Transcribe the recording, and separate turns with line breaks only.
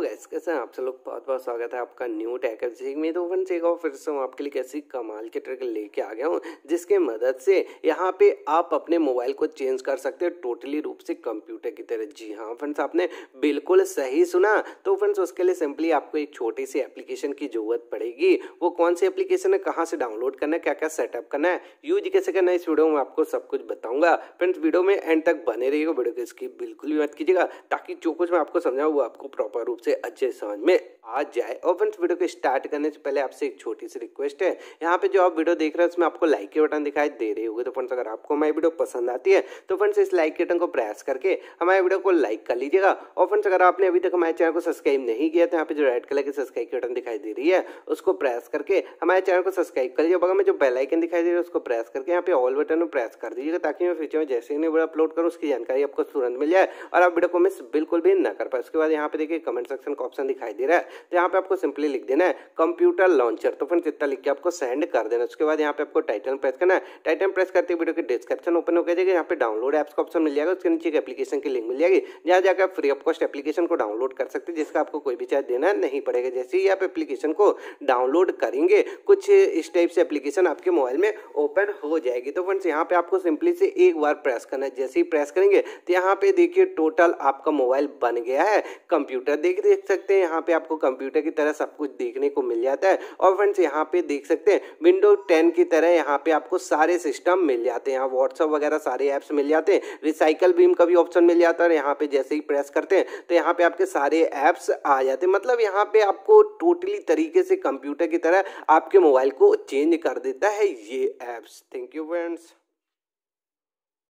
gas कैसे आप सब लोग बहुत बहुत स्वागत है आपका न्यू टैक सीख में तो वन सीख फिर से मैं आपके लिए कैसी कमाल के ट्रिक लेके आ गया हूँ जिसके मदद से यहाँ पे आप अपने मोबाइल को चेंज कर सकते हो टोटली रूप से कंप्यूटर की तरह जी हाँ फ्रेंड्स आपने बिल्कुल सही सुना तो फ्रेंड्स उसके लिए सिंपली आपको एक छोटी सी एप्लीकेशन की जरूरत पड़ेगी वो कौन सी एप्लीकेशन है कहाँ से डाउनलोड करना है क्या क्या सेटअप करना है यूज कैसे करना है इस वीडियो में आपको सब कुछ बताऊंगा फ्रेंड्स वीडियो में एंड तक बने रहिएगा वीडियो की स्किप बिल्कुल भी मत कीजिएगा ताकि जो कुछ मैं आपको समझाऊँ वो आपको प्रॉपर रूप से से अच्छे समझ में आ जाए और फ्रेंड्स वीडियो को स्टार्ट करने से पहले आपसे एक छोटी सी रिक्वेस्ट है यहाँ पे जो आप वीडियो देख रहे हैं उसमें आपको लाइक के बटन दिखाई दे रही होगी तो फ्रेंड्स अगर आपको हमारी वीडियो पसंद आती है तो फ्रेंड्स इस लाइक के बटन को प्रेस करके हमारे वीडियो को लाइक कर लीजिएगा और फ्रेंड्स अगर आपने अभी तक हमारे चैनल को सब्सक्राइब नहीं किया तो यहाँ पे जो रेड कलर की सब्सक्राइब के बटन दिखाई दे रही है उसको प्रेस करके हमारे चैनल को सब्सक्राइब कर लीजिए बगल में जो बेलाइकन दिखाई दे रही है उसको प्रेस करके यहाँ पे ऑल बटन प्रेस कर दीजिएगा ताकि मैं फ्यूचर में जैसे ही वीडियो अपलोड करूँ उसकी जानकारी आपको तुरंत मिल जाए और आप वीडियो को मिस बिल्कुल भी ना कर पाए उसके बाद यहाँ पे देखिए कमेंट्स इंस्ट्रक्शन का ऑप्शन दिखाई दे रहा है तो यहाँ पे आपको सिंपली लिख देना है कंप्यूटर लॉन्चर तो फ्रेंड्स इतना लिख के आपको सेंड कर देना उसके बाद यहाँ पे आपको टाइटन प्रेस करना है टाइटन प्रेस करते वीडियो के डिस्क्रिप्शन ओपन हो जाएगा यहाँ पे डाउनलोड ऐप्स का ऑप्शन मिल जाएगा उसके नीचे एप्लीकेशन की लिंक मिल जाएगी जहाँ जाकर आप फ्री ऑफ कॉस्ट एप्लीकेशन को डाउनलोड कर सकते जिसका आपको कोई भी चार्ज देना नहीं पड़ेगा जैसे ही आप एप्लीकेशन को डाउनलोड करेंगे कुछ इस टाइप से एप्लीकेशन आपके मोबाइल में ओपन हो जाएगी तो फ्रेंड्स यहाँ पे आपको सिंपली से एक बार प्रेस करना है जैसे ही प्रेस करेंगे तो यहाँ पे देखिए टोटल आपका मोबाइल बन गया है कंप्यूटर देख देख सकते हैं यहाँ पे आपको कंप्यूटर की तरह सब कुछ देखने को मिल जाता है और फ्रेंड्स यहाँ पे देख सकते हैं विंडो टेन की तरह यहाँ पे आपको सारे सिस्टम मिल जाते हैं यहाँ व्हाट्सअप वगैरह सारे ऐप्स मिल जाते हैं रिसाइकल बीम का भी ऑप्शन मिल जाता है यहाँ पे जैसे ही प्रेस करते हैं तो यहाँ पे आपके सारे ऐप्स आ जाते हैं मतलब यहाँ पे आपको टोटली तरीके से कंप्यूटर की तरह आपके मोबाइल को चेंज कर देता है ये ऐप्स थैंक यू फ्रेंड्स